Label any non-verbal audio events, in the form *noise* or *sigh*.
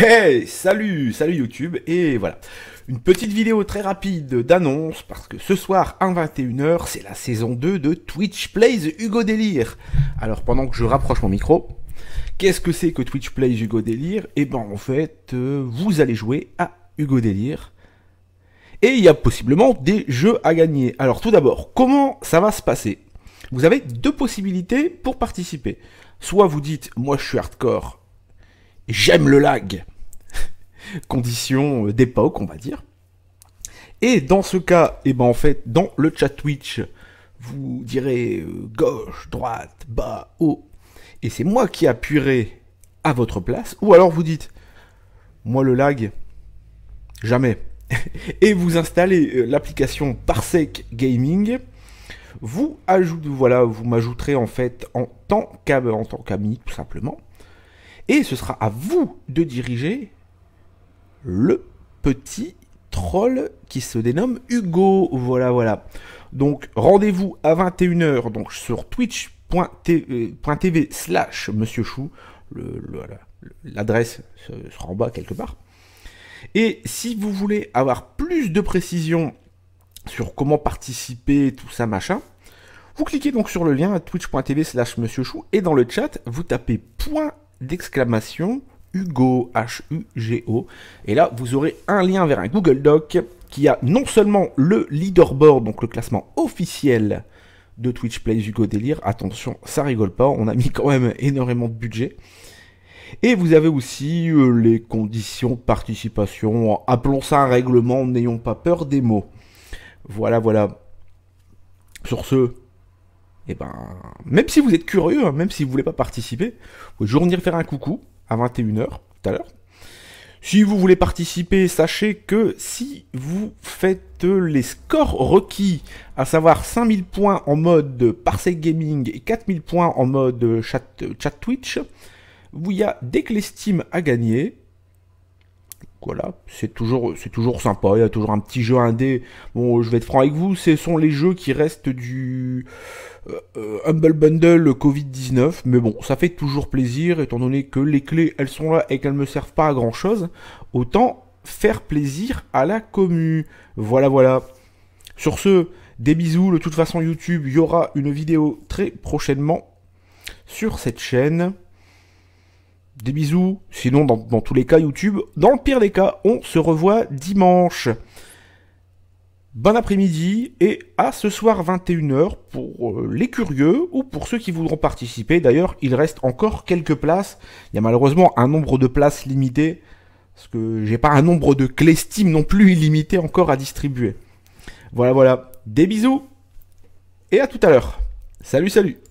Hey, salut, salut YouTube, et voilà. Une petite vidéo très rapide d'annonce, parce que ce soir, à 21h, c'est la saison 2 de Twitch Plays Hugo Délire. Alors, pendant que je rapproche mon micro, qu'est-ce que c'est que Twitch Plays Hugo Délire Eh ben, en fait, euh, vous allez jouer à Hugo Délire. Et il y a possiblement des jeux à gagner. Alors, tout d'abord, comment ça va se passer Vous avez deux possibilités pour participer. Soit vous dites, moi je suis hardcore, j'aime le lag. *laughs* Condition euh, d'époque, on va dire. Et dans ce cas, et eh ben en fait, dans le chat Twitch, vous direz euh, gauche, droite, bas, haut. Et c'est moi qui appuierai à votre place. Ou alors vous dites, moi le lag, jamais. *laughs* et vous installez euh, l'application Parsec Gaming. Vous ajoutez, voilà, vous m'ajouterez en fait en tant qu'ami, tout simplement. Et ce sera à vous de diriger le petit troll qui se dénomme Hugo. Voilà, voilà. Donc rendez-vous à 21h donc sur twitch.tv euh, slash monsieur chou. L'adresse sera en bas quelque part. Et si vous voulez avoir plus de précisions sur comment participer, tout ça, machin, vous cliquez donc sur le lien twitch.tv slash monsieur chou et dans le chat, vous tapez point d'exclamation Hugo, H-U-G-O. Et là, vous aurez un lien vers un Google Doc qui a non seulement le leaderboard, donc le classement officiel de Twitch Plays Hugo Délire. Attention, ça rigole pas, on a mis quand même énormément de budget. Et vous avez aussi euh, les conditions de participation. Appelons ça un règlement, n'ayons pas peur des mots. Voilà, voilà. Sur ce, et eh ben, même si vous êtes curieux, hein, même si vous voulez pas participer, vous pouvez toujours venir faire un coucou à 21h tout à l'heure. Si vous voulez participer, sachez que si vous faites les scores requis, à savoir 5000 points en mode Parsec Gaming et 4000 points en mode chat, Twitch, vous y a dès que les Steam à gagner, voilà, c'est toujours, c'est toujours sympa. Il y a toujours un petit jeu indé. Bon, je vais être franc avec vous, ce sont les jeux qui restent du euh, euh, Humble Bundle Covid-19, mais bon, ça fait toujours plaisir étant donné que les clés elles sont là et qu'elles ne me servent pas à grand chose. Autant faire plaisir à la commu. Voilà, voilà. Sur ce, des bisous. De toute façon, YouTube, il y aura une vidéo très prochainement sur cette chaîne des bisous. Sinon, dans, tous les cas, YouTube, dans le pire des cas, on se revoit dimanche. Bon après-midi et à ce soir 21h pour euh, les curieux ou pour ceux qui voudront participer. D'ailleurs, il reste encore quelques places. Il y a malheureusement un nombre de places limitées parce que j'ai pas un nombre de clés Steam non plus illimité encore à distribuer. Voilà, voilà. Des bisous et à tout à l'heure. Salut, salut.